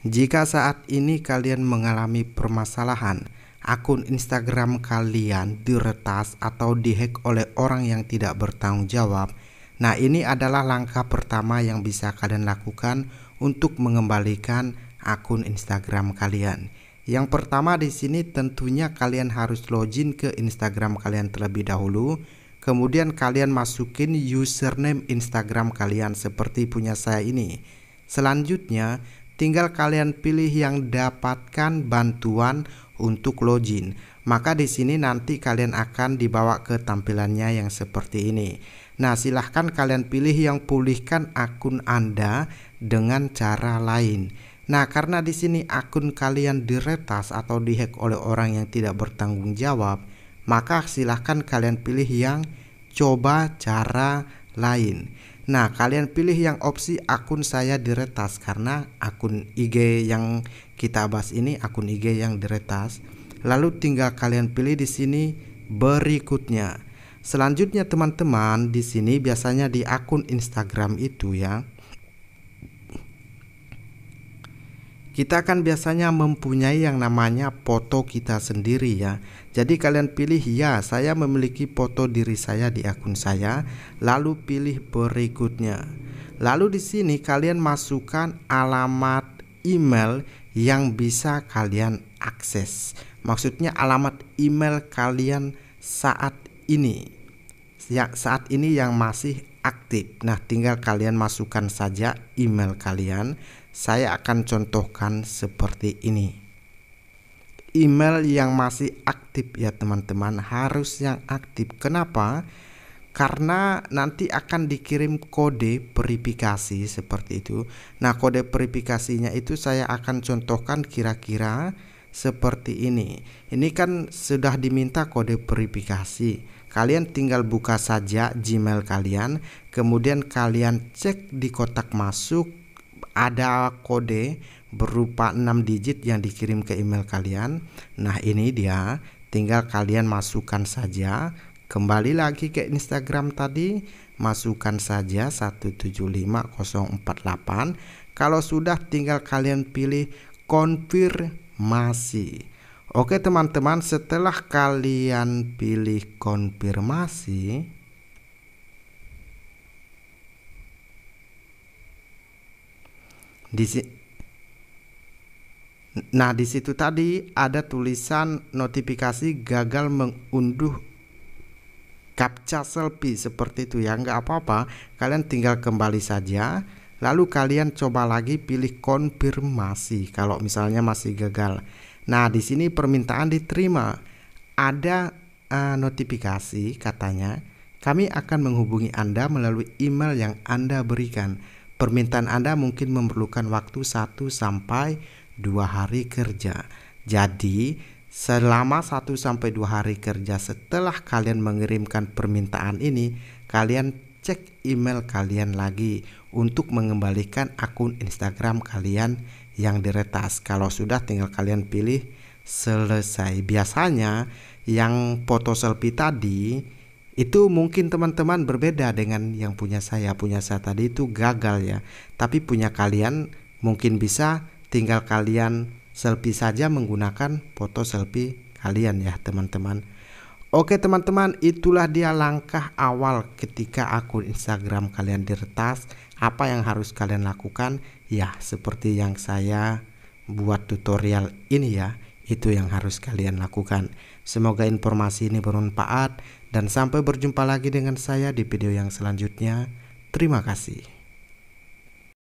Jika saat ini kalian mengalami permasalahan, akun Instagram kalian diretas atau dihack oleh orang yang tidak bertanggung jawab, nah ini adalah langkah pertama yang bisa kalian lakukan untuk mengembalikan akun Instagram kalian. Yang pertama di sini tentunya kalian harus login ke Instagram kalian terlebih dahulu. Kemudian kalian masukin username Instagram kalian seperti punya saya ini. Selanjutnya, tinggal kalian pilih yang dapatkan bantuan untuk login. Maka di sini nanti kalian akan dibawa ke tampilannya yang seperti ini. Nah, silahkan kalian pilih yang pulihkan akun Anda dengan cara lain. Nah, karena di sini akun kalian diretas atau dihack oleh orang yang tidak bertanggung jawab, maka silahkan kalian pilih yang coba cara lain. Nah, kalian pilih yang opsi akun saya diretas karena akun IG yang kita bahas ini akun IG yang diretas. Lalu tinggal kalian pilih di sini berikutnya. Selanjutnya teman-teman, di sini biasanya di akun Instagram itu ya. kita akan biasanya mempunyai yang namanya foto kita sendiri ya jadi kalian pilih ya saya memiliki foto diri saya di akun saya lalu pilih berikutnya lalu di sini kalian masukkan alamat email yang bisa kalian akses maksudnya alamat email kalian saat ini ya saat ini yang masih aktif nah tinggal kalian masukkan saja email kalian saya akan contohkan seperti ini. Email yang masih aktif ya teman-teman harus yang aktif. Kenapa? Karena nanti akan dikirim kode verifikasi seperti itu. Nah, kode verifikasinya itu saya akan contohkan kira-kira seperti ini. Ini kan sudah diminta kode verifikasi. Kalian tinggal buka saja Gmail kalian, kemudian kalian cek di kotak masuk ada kode berupa 6 digit yang dikirim ke email kalian. Nah, ini dia, tinggal kalian masukkan saja. Kembali lagi ke Instagram tadi, masukkan saja 175048. Kalau sudah tinggal kalian pilih konfirmasi. Oke, teman-teman, setelah kalian pilih konfirmasi, Di Nah, di situ tadi ada tulisan notifikasi gagal mengunduh captcha selfie seperti itu ya nggak apa-apa kalian tinggal kembali saja lalu kalian coba lagi pilih konfirmasi kalau misalnya masih gagal nah di sini permintaan diterima ada uh, notifikasi katanya kami akan menghubungi Anda melalui email yang Anda berikan permintaan Anda mungkin memerlukan waktu 1 sampai 2 hari kerja. Jadi, selama 1 sampai 2 hari kerja setelah kalian mengirimkan permintaan ini, kalian cek email kalian lagi untuk mengembalikan akun Instagram kalian yang diretas. Kalau sudah tinggal kalian pilih selesai. Biasanya yang foto selfie tadi itu mungkin teman-teman berbeda dengan yang punya saya punya saya tadi itu gagal ya tapi punya kalian mungkin bisa tinggal kalian selfie saja menggunakan foto selfie kalian ya teman-teman Oke teman-teman itulah dia langkah awal ketika akun Instagram kalian diretas apa yang harus kalian lakukan ya seperti yang saya buat tutorial ini ya itu yang harus kalian lakukan Semoga informasi ini bermanfaat dan sampai berjumpa lagi dengan saya di video yang selanjutnya. Terima kasih.